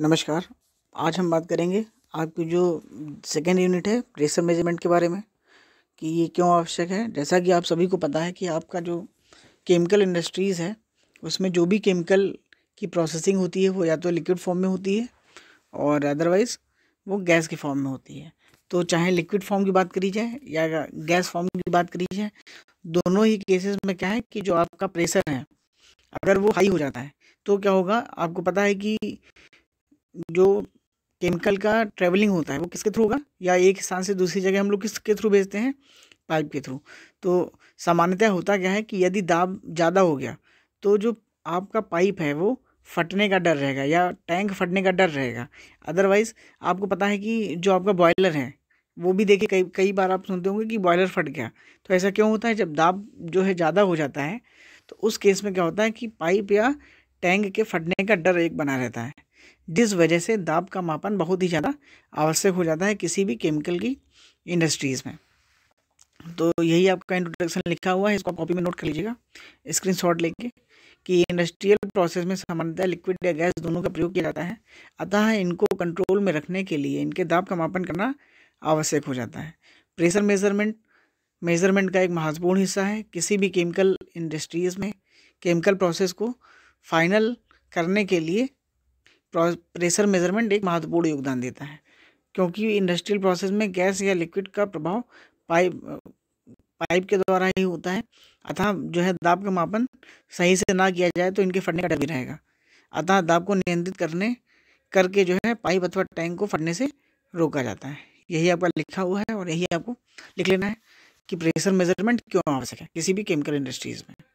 नमस्कार आज हम बात करेंगे आपकी जो सेकेंड यूनिट है प्रेशर मेजरमेंट के बारे में कि ये क्यों आवश्यक है जैसा कि आप सभी को पता है कि आपका जो केमिकल इंडस्ट्रीज़ है उसमें जो भी केमिकल की प्रोसेसिंग होती है वो या तो लिक्विड फॉर्म में होती है और अदरवाइज़ वो गैस के फॉर्म में होती है तो चाहे लिक्विड फॉर्म की बात करी जाए या गैस फॉर्म की बात करी जाए दोनों ही केसेस में क्या है कि जो आपका प्रेशर है अगर वो हाई हो जाता है तो क्या होगा आपको पता है कि जो केमिकल का ट्रेवलिंग होता है वो किसके थ्रू होगा या एक स्थान से दूसरी जगह हम लोग किसके थ्रू भेजते हैं पाइप के थ्रू तो सामान्यतः होता क्या है कि यदि दाब ज़्यादा हो गया तो जो आपका पाइप है वो फटने का डर रहेगा या टैंक फटने का डर रहेगा अदरवाइज़ आपको पता है कि जो आपका बॉयलर है वो भी देखिए कई कई बार आप सुनते होंगे कि बॉयलर फट गया तो ऐसा क्यों होता है जब दाब जो है ज़्यादा हो जाता है तो उस केस में क्या होता है कि पाइप या टैंक के फटने का डर एक बना रहता है जिस वजह से दाब का मापन बहुत ही ज़्यादा आवश्यक हो जाता है किसी भी केमिकल की इंडस्ट्रीज़ में तो यही आपका इंट्रोडक्शन लिखा हुआ है इसको कॉपी में नोट कर लीजिएगा स्क्रीन शॉट लेके कि इंडस्ट्रियल प्रोसेस में सामान्यतः लिक्विड या गैस दोनों का प्रयोग किया जाता है अतः इनको कंट्रोल में रखने के लिए इनके दाब का मापन करना आवश्यक हो जाता है प्रेशर मेजरमेंट मेजरमेंट का एक महत्वपूर्ण हिस्सा है किसी भी केमिकल इंडस्ट्रीज़ में केमिकल प्रोसेस को फाइनल करने के लिए प्रेशर मेजरमेंट एक महत्वपूर्ण योगदान देता है क्योंकि इंडस्ट्रियल प्रोसेस में गैस या लिक्विड का प्रभाव पाइप पाइप के द्वारा ही होता है अतः जो है दाब का मापन सही से ना किया जाए तो इनके फटने का डर भी रहेगा अतः दाब को नियंत्रित करने करके जो है पाइप अथवा टैंक को फटने से रोका जाता है यही आपका लिखा हुआ है और यही आपको लिख लेना है कि प्रेशर मेजरमेंट क्यों आवश्यक है किसी भी केमिकल इंडस्ट्रीज़ में